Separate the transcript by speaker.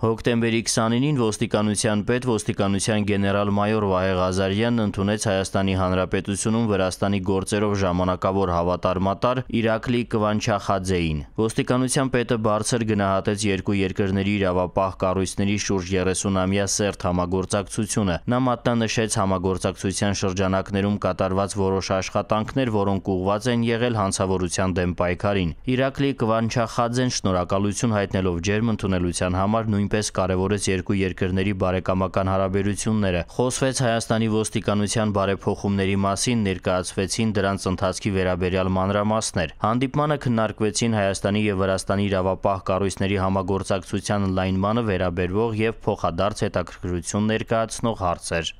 Speaker 1: Հոկտեմբերի 29-ին ոստիկանության պետ ոստիկանության գեներալ-մայոր Վահե Ղազարյանն ընդունեց Հայաստանի Հանրապետությունում Վրաստանի գործերով ժամանակավոր հավատարմատար Իրակլի Կվանչախաձեին։ Ոստիկանության պետը բարձր գնահատեց երկու երկրների իրավապահ կառույցների շուրջ 30-ամյա սերտ համագործակցությունը։ Նա մատնանշեց համագործակցության շրջանակներում կատարված որոշ աշխատանքներ, որոնք ուղղված են եղել հանցավորության դեմ պայքարին։ Իրակլի Կվանչախաձեն շնորհակալություն հայտնելով ջերմ ընդունելության համար նույն նույնպես կարևորեց երկու երկրների բարեկամական հարաբերությունները։ Խոսվեց Հայաստանի ոստիկանության բարեփոխումների մասին, ներկայացվեցին դրանց ընթացքի վերաբերյալ մանրամասներ։ Հանդիպմանը քննարկվեցին Հայաստանի եւ Վրաստանի իրավապահ կառույցների համագործակցության լայնմանը վերաբերվող եւ փոխադարձ հետաքրքրություն ներկայացնող հարցեր։